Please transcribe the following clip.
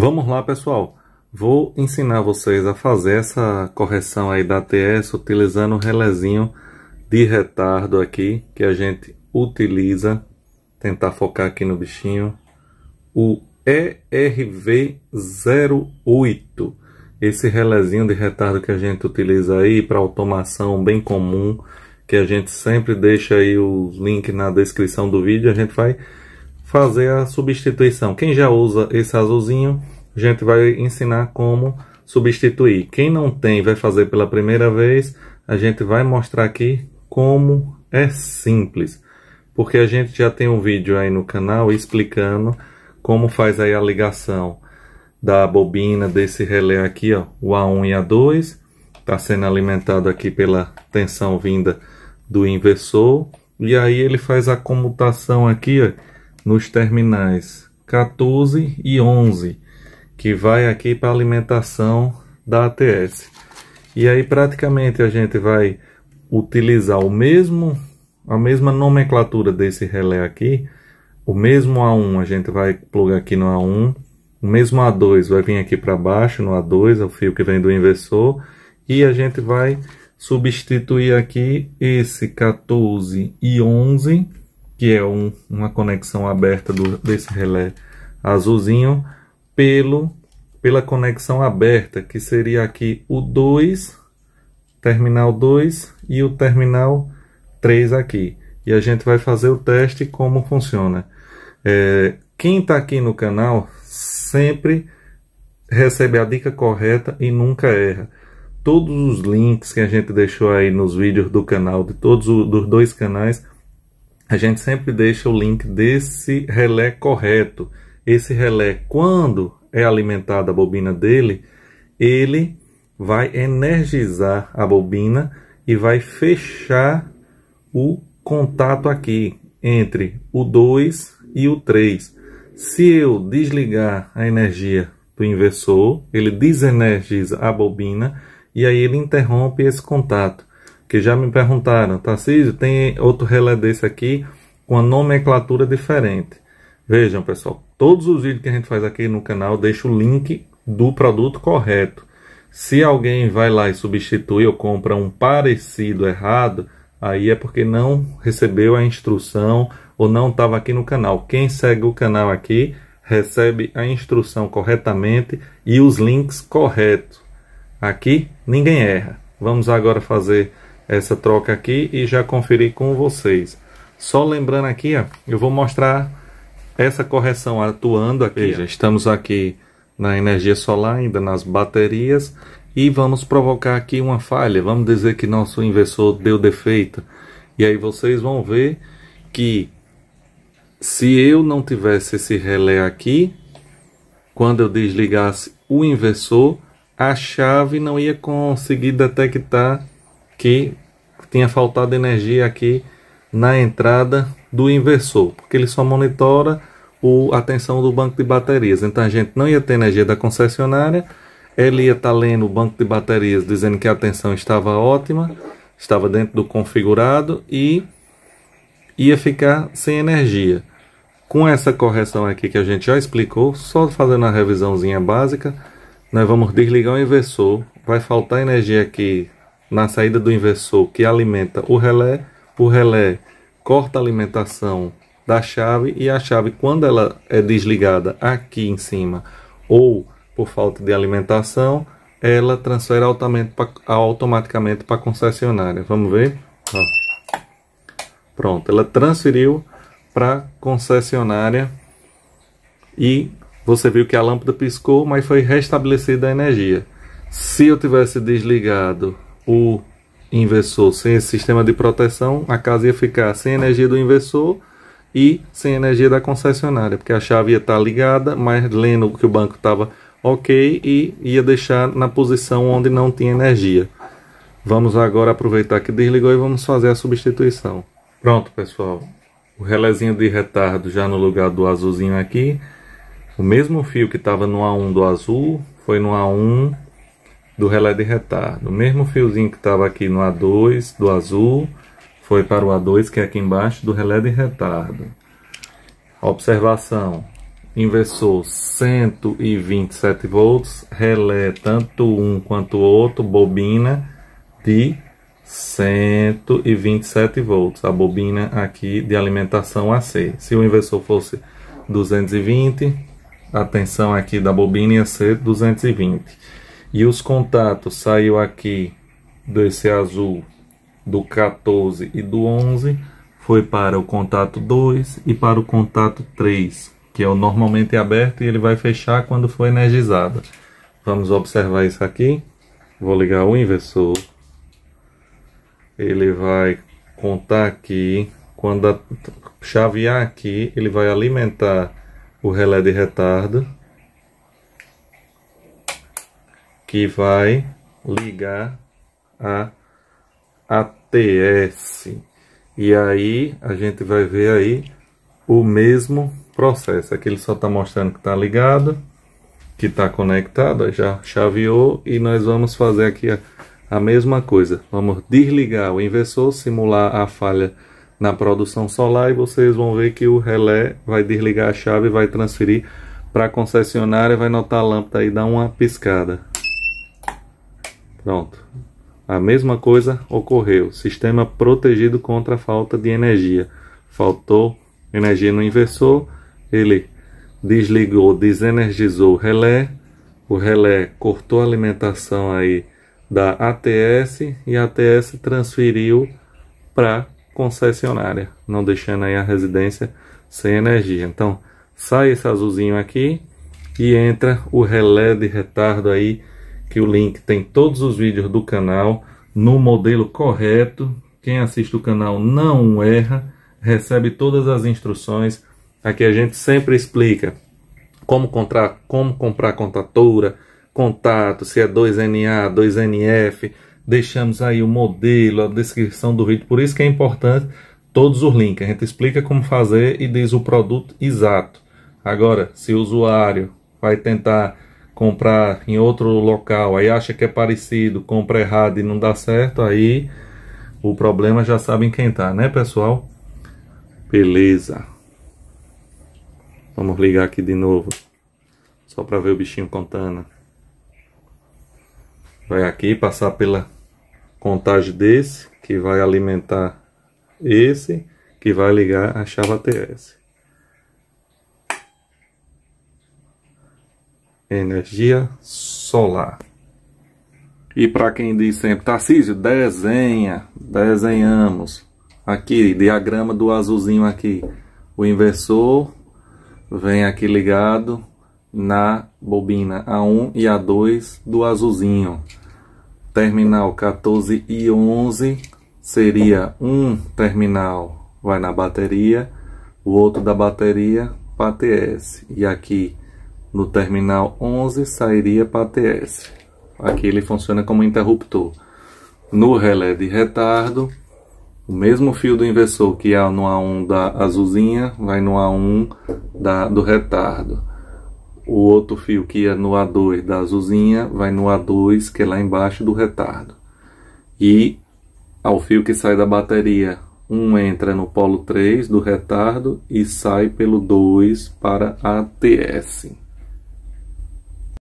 Vamos lá, pessoal. Vou ensinar vocês a fazer essa correção aí da TS utilizando o um relézinho de retardo aqui que a gente utiliza. Tentar focar aqui no bichinho. O ERV08. Esse relézinho de retardo que a gente utiliza aí para automação bem comum, que a gente sempre deixa aí o link na descrição do vídeo, a gente vai fazer a substituição. Quem já usa esse azulzinho, a gente vai ensinar como substituir. Quem não tem, vai fazer pela primeira vez, a gente vai mostrar aqui como é simples. Porque a gente já tem um vídeo aí no canal explicando como faz aí a ligação da bobina desse relé aqui, ó, o A1 e A2. Está sendo alimentado aqui pela tensão vinda do inversor. E aí ele faz a comutação aqui, ó, nos terminais 14 e 11, que vai aqui para alimentação da ATS. E aí praticamente a gente vai utilizar o mesmo a mesma nomenclatura desse relé aqui, o mesmo A1 a gente vai plugar aqui no A1, o mesmo A2 vai vir aqui para baixo no A2, é o fio que vem do inversor, e a gente vai substituir aqui esse 14 e 11 que é um, uma conexão aberta do, desse relé azulzinho, pelo, pela conexão aberta, que seria aqui o 2, terminal 2 e o terminal 3 aqui. E a gente vai fazer o teste como funciona. É, quem está aqui no canal sempre recebe a dica correta e nunca erra. Todos os links que a gente deixou aí nos vídeos do canal, de todos os dos dois canais, a gente sempre deixa o link desse relé correto. Esse relé, quando é alimentada a bobina dele, ele vai energizar a bobina e vai fechar o contato aqui entre o 2 e o 3. Se eu desligar a energia do inversor, ele desenergiza a bobina e aí ele interrompe esse contato que já me perguntaram, Tarcísio, tem outro relé desse aqui com a nomenclatura diferente. Vejam, pessoal, todos os vídeos que a gente faz aqui no canal, deixa o link do produto correto. Se alguém vai lá e substitui ou compra um parecido errado, aí é porque não recebeu a instrução ou não estava aqui no canal. Quem segue o canal aqui recebe a instrução corretamente e os links corretos. Aqui ninguém erra. Vamos agora fazer essa troca aqui e já conferi com vocês. Só lembrando aqui, ó, eu vou mostrar essa correção atuando aqui. Veja, estamos aqui na energia solar, ainda nas baterias, e vamos provocar aqui uma falha. Vamos dizer que nosso inversor deu defeito. E aí vocês vão ver que se eu não tivesse esse relé aqui, quando eu desligasse o inversor, a chave não ia conseguir detectar que tinha faltado energia aqui na entrada do inversor, porque ele só monitora o, a tensão do banco de baterias. Então a gente não ia ter energia da concessionária, ele ia estar tá lendo o banco de baterias dizendo que a tensão estava ótima, estava dentro do configurado e ia ficar sem energia. Com essa correção aqui que a gente já explicou, só fazendo a revisãozinha básica, nós vamos desligar o inversor, vai faltar energia aqui na saída do inversor que alimenta o relé, o relé corta a alimentação da chave e a chave quando ela é desligada aqui em cima ou por falta de alimentação, ela transfere automaticamente para a concessionária. Vamos ver? Ó. Pronto, ela transferiu para concessionária e você viu que a lâmpada piscou, mas foi restabelecida a energia. Se eu tivesse desligado o inversor. Sem esse sistema de proteção, a casa ia ficar sem energia do inversor e sem energia da concessionária, porque a chave ia estar tá ligada, mas lendo que o banco estava ok e ia deixar na posição onde não tinha energia. Vamos agora aproveitar que desligou e vamos fazer a substituição. Pronto, pessoal. O relézinho de retardo já no lugar do azulzinho aqui. O mesmo fio que estava no A1 do azul foi no A1 do relé de retardo. O mesmo fiozinho que estava aqui no A2 do azul foi para o A2 que é aqui embaixo do relé de retardo. Observação, inversor 127 volts, relé tanto um quanto o outro, bobina de 127 volts, a bobina aqui de alimentação AC. Se o inversor fosse 220, a tensão aqui da bobina ia ser 220. E os contatos saiu aqui desse azul do 14 e do 11 foi para o contato 2 e para o contato 3, que é o normalmente aberto e ele vai fechar quando for energizado. Vamos observar isso aqui. Vou ligar o inversor. Ele vai contar aqui. Quando chavear aqui, ele vai alimentar o relé de retardo. que vai ligar a ATS. E aí a gente vai ver aí o mesmo processo. Aqui ele só está mostrando que está ligado, que está conectado, já chaveou e nós vamos fazer aqui a, a mesma coisa. Vamos desligar o inversor, simular a falha na produção solar e vocês vão ver que o relé vai desligar a chave e vai transferir para a concessionária, vai notar a lâmpada e dar uma piscada. Pronto. A mesma coisa ocorreu. Sistema protegido contra a falta de energia. Faltou energia no inversor, ele desligou, desenergizou o relé. O relé cortou a alimentação aí da ATS e a ATS transferiu para concessionária, não deixando aí a residência sem energia. Então, sai esse azulzinho aqui e entra o relé de retardo aí que o link tem todos os vídeos do canal no modelo correto. Quem assiste o canal não erra, recebe todas as instruções. Aqui a gente sempre explica como, contrar, como comprar contatura, contato, se é 2NA, 2NF. Deixamos aí o modelo, a descrição do vídeo. Por isso que é importante todos os links. A gente explica como fazer e diz o produto exato. Agora, se o usuário vai tentar comprar em outro local, aí acha que é parecido, compra errado e não dá certo, aí o problema já sabem quem tá, né, pessoal? Beleza. Vamos ligar aqui de novo. Só para ver o bichinho contando. Vai aqui passar pela contagem desse, que vai alimentar esse, que vai ligar a chave ATS. energia solar. E para quem diz sempre, Tarcísio, desenha, desenhamos. Aqui, diagrama do azulzinho aqui. O inversor vem aqui ligado na bobina A1 e A2 do azulzinho. Terminal 14 e 11 seria um terminal vai na bateria, o outro da bateria para TS. E aqui no terminal 11 sairia para TS. Aqui ele funciona como interruptor. No relé de retardo, o mesmo fio do inversor que há no A1 da azulzinha vai no A1 da, do retardo. O outro fio que ia é no A2 da azulzinha vai no A2 que é lá embaixo do retardo. E ao fio que sai da bateria, um entra no polo 3 do retardo e sai pelo 2 para a TS.